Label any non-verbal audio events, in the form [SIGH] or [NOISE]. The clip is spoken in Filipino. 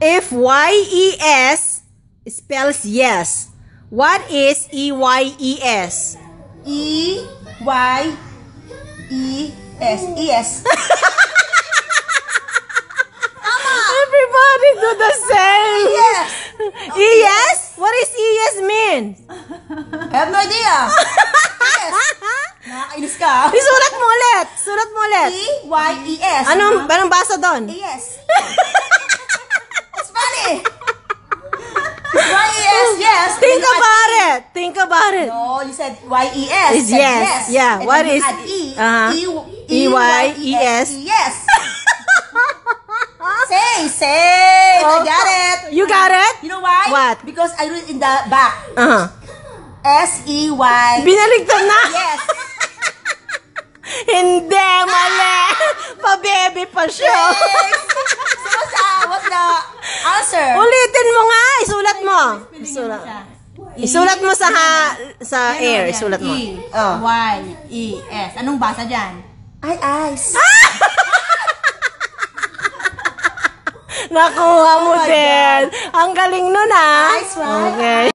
If Y-E-S spells yes, what is E-Y-E-S? E-Y-E-S. E-S. [LAUGHS] Everybody do the same. Yes. E-S? E what is E-S mean? I have no idea. [LAUGHS] E-S. Nakakainis ka. Isulat mo ulit. Sulat mo ulit. E-Y-E-S. Anong, anong basa doon? E-S. [LAUGHS] Yes, think about e. it. Think about it. No, you said Y-E-S. Yes. yes. Yeah. And what is E? Uh, uh-huh. E-Y-E-S. E e yes. [LAUGHS] say, say. Oh, I got it. You got it? You know why? What? Because I read in the back. Uh-huh. S-E-Y. Binaligtad na. Yes. [LAUGHS] Hindi, mali. [LAUGHS] Pa-baby pa siya. Yes. So, what's the, what's the answer? isulat. Isulat mo sa ha, sa air, isulat mo. E, Oh. Y, E, S. Anong basa dyan? Ay, ice. [LAUGHS] Nakuha mo oh din. Ang galing nun ah. Nice Okay.